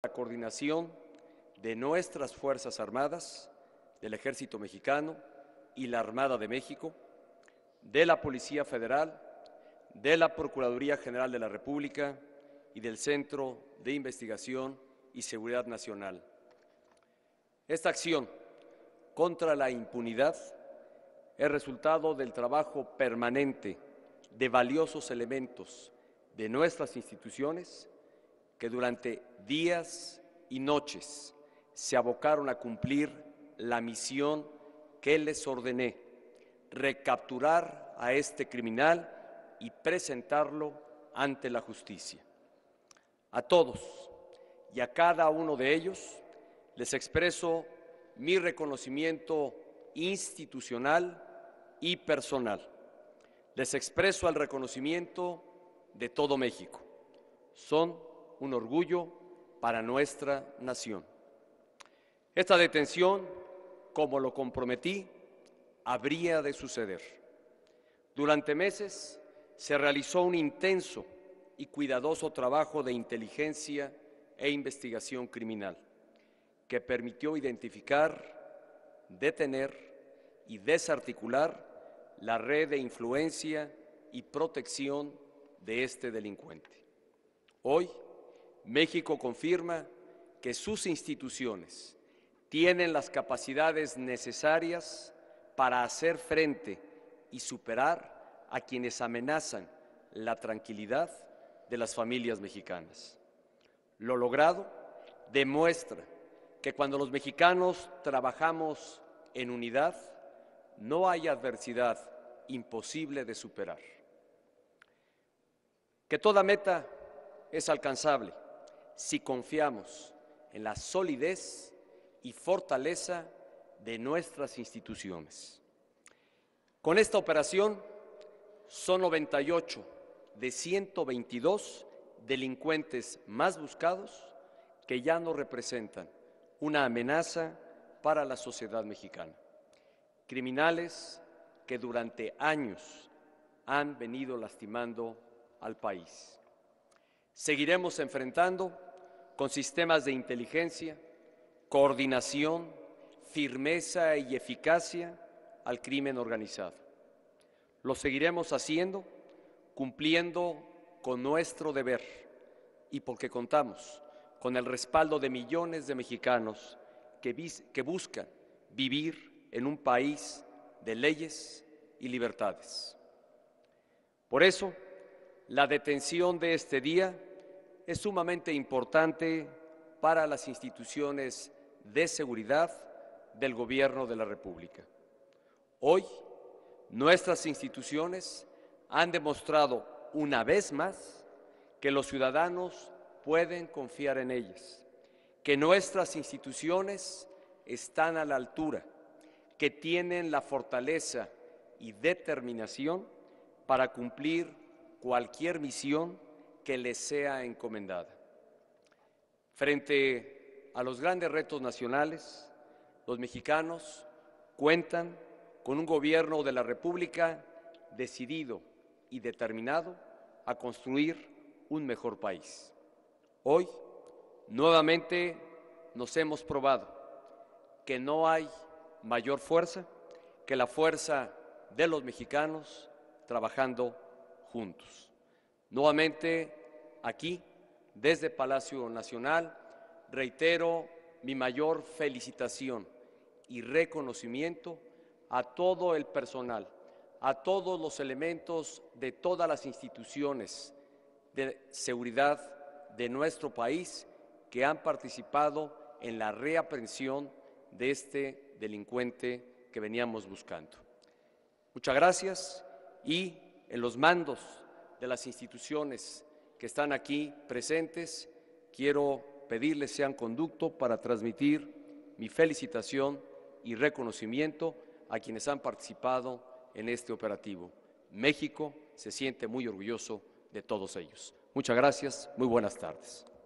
La coordinación de nuestras Fuerzas Armadas, del Ejército Mexicano y la Armada de México, de la Policía Federal, de la Procuraduría General de la República y del Centro de Investigación y Seguridad Nacional. Esta acción contra la impunidad es resultado del trabajo permanente de valiosos elementos de nuestras instituciones que durante días y noches se abocaron a cumplir la misión que les ordené, recapturar a este criminal y presentarlo ante la justicia. A todos y a cada uno de ellos les expreso mi reconocimiento institucional y personal. Les expreso el reconocimiento de todo México. Son un orgullo para nuestra nación. Esta detención, como lo comprometí, habría de suceder. Durante meses se realizó un intenso y cuidadoso trabajo de inteligencia e investigación criminal que permitió identificar, detener y desarticular la red de influencia y protección de este delincuente. Hoy México confirma que sus instituciones tienen las capacidades necesarias para hacer frente y superar a quienes amenazan la tranquilidad de las familias mexicanas. Lo logrado demuestra que cuando los mexicanos trabajamos en unidad, no hay adversidad imposible de superar. Que toda meta es alcanzable si confiamos en la solidez y fortaleza de nuestras instituciones. Con esta operación son 98 de 122 delincuentes más buscados que ya no representan una amenaza para la sociedad mexicana. Criminales que durante años han venido lastimando al país. Seguiremos enfrentando con sistemas de inteligencia, coordinación, firmeza y eficacia al crimen organizado. Lo seguiremos haciendo cumpliendo con nuestro deber y porque contamos con el respaldo de millones de mexicanos que, buscan vivir en un país de leyes y libertades. Por eso, la detención de este día es sumamente importante para las instituciones de seguridad del Gobierno de la República. Hoy, nuestras instituciones han demostrado una vez más que los ciudadanos pueden confiar en ellas, que nuestras instituciones están a la altura, que tienen la fortaleza y determinación para cumplir cualquier misión que les sea encomendada. Frente a los grandes retos nacionales, los mexicanos cuentan con un gobierno de la República decidido y determinado a construir un mejor país. Hoy, nuevamente, nos hemos probado que no hay mayor fuerza que la fuerza de los mexicanos trabajando juntos. Nuevamente aquí, desde Palacio Nacional, reitero mi mayor felicitación y reconocimiento a todo el personal, a todos los elementos de todas las instituciones de seguridad de nuestro país que han participado en la reaprensión de este delincuente que veníamos buscando. Muchas gracias y en los mandos de las instituciones que están aquí presentes, quiero pedirles sean conducto para transmitir mi felicitación y reconocimiento a quienes han participado en este operativo. México se siente muy orgulloso de todos ellos. Muchas gracias, muy buenas tardes.